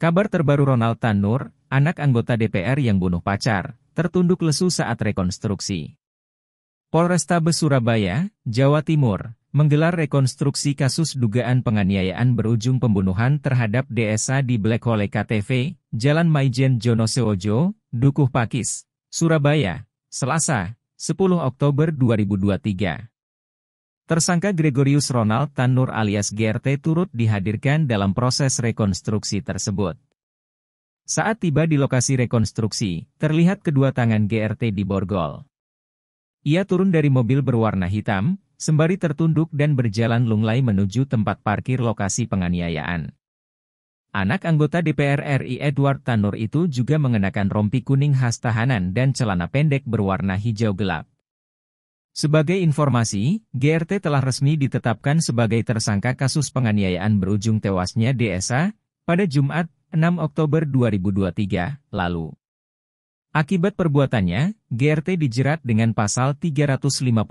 Kabar terbaru Ronald Tanur, anak anggota DPR yang bunuh pacar, tertunduk lesu saat rekonstruksi. Polrestabes Surabaya, Jawa Timur, menggelar rekonstruksi kasus dugaan penganiayaan berujung pembunuhan terhadap DSA di Black Hole KTV, Jalan Maijen Jono Seojo, Dukuh Pakis, Surabaya, Selasa, 10 Oktober 2023. Tersangka Gregorius Ronald Tanur alias GRT turut dihadirkan dalam proses rekonstruksi tersebut. Saat tiba di lokasi rekonstruksi, terlihat kedua tangan GRT diborgol. Ia turun dari mobil berwarna hitam, sembari tertunduk dan berjalan lunglai menuju tempat parkir lokasi penganiayaan. Anak anggota DPR RI Edward Tanur itu juga mengenakan rompi kuning khas tahanan dan celana pendek berwarna hijau gelap. Sebagai informasi, GRT telah resmi ditetapkan sebagai tersangka kasus penganiayaan berujung tewasnya DSA pada Jumat 6 Oktober 2023 lalu. Akibat perbuatannya, GRT dijerat dengan pasal 351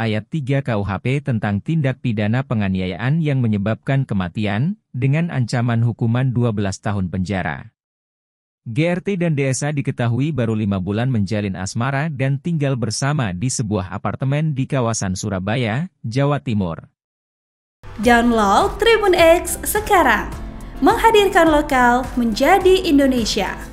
ayat 3 KUHP tentang tindak pidana penganiayaan yang menyebabkan kematian dengan ancaman hukuman 12 tahun penjara. GRT dan DSA diketahui baru lima bulan menjalin asmara dan tinggal bersama di sebuah apartemen di kawasan Surabaya, Jawa Timur. Download Tribun X sekarang, menghadirkan lokal menjadi Indonesia.